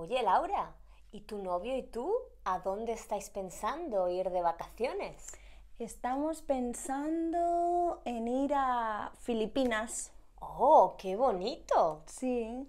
oye Laura, ¿y tu novio y tú a dónde estáis pensando ir de vacaciones? Estamos pensando en ir a Filipinas. ¡Oh, qué bonito! Sí.